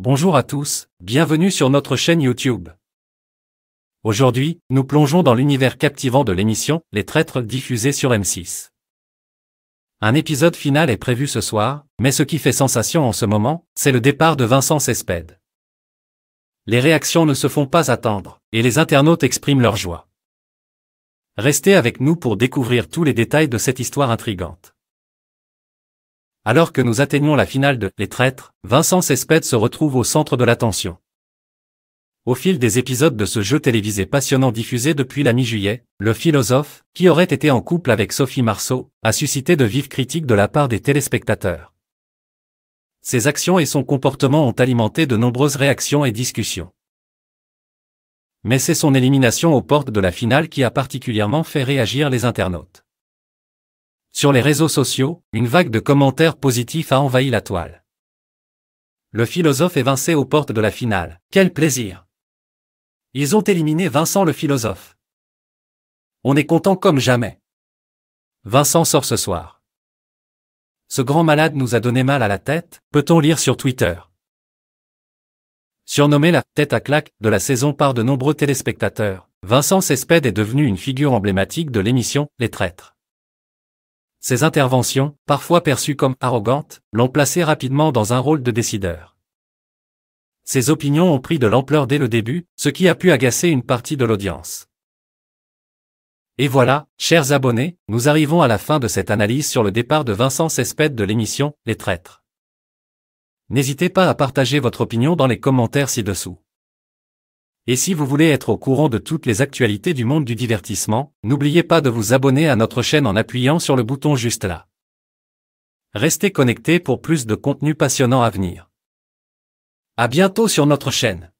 Bonjour à tous, bienvenue sur notre chaîne YouTube. Aujourd'hui, nous plongeons dans l'univers captivant de l'émission Les Traîtres diffusée sur M6. Un épisode final est prévu ce soir, mais ce qui fait sensation en ce moment, c'est le départ de Vincent Cespède. Les réactions ne se font pas attendre, et les internautes expriment leur joie. Restez avec nous pour découvrir tous les détails de cette histoire intrigante. Alors que nous atteignons la finale de Les Traîtres, Vincent Cespède se retrouve au centre de l'attention. Au fil des épisodes de ce jeu télévisé passionnant diffusé depuis la mi-juillet, le philosophe, qui aurait été en couple avec Sophie Marceau, a suscité de vives critiques de la part des téléspectateurs. Ses actions et son comportement ont alimenté de nombreuses réactions et discussions. Mais c'est son élimination aux portes de la finale qui a particulièrement fait réagir les internautes. Sur les réseaux sociaux, une vague de commentaires positifs a envahi la toile. Le philosophe est vincé aux portes de la finale. Quel plaisir Ils ont éliminé Vincent le philosophe. On est content comme jamais. Vincent sort ce soir. Ce grand malade nous a donné mal à la tête, peut-on lire sur Twitter. Surnommé la tête à claque de la saison par de nombreux téléspectateurs, Vincent Cespède est devenu une figure emblématique de l'émission Les Traîtres. Ses interventions, parfois perçues comme arrogantes, l'ont placé rapidement dans un rôle de décideur. Ses opinions ont pris de l'ampleur dès le début, ce qui a pu agacer une partie de l'audience. Et voilà, chers abonnés, nous arrivons à la fin de cette analyse sur le départ de Vincent Cespède de l'émission Les Traîtres. N'hésitez pas à partager votre opinion dans les commentaires ci-dessous. Et si vous voulez être au courant de toutes les actualités du monde du divertissement, n'oubliez pas de vous abonner à notre chaîne en appuyant sur le bouton juste là. Restez connectés pour plus de contenus passionnants à venir. À bientôt sur notre chaîne.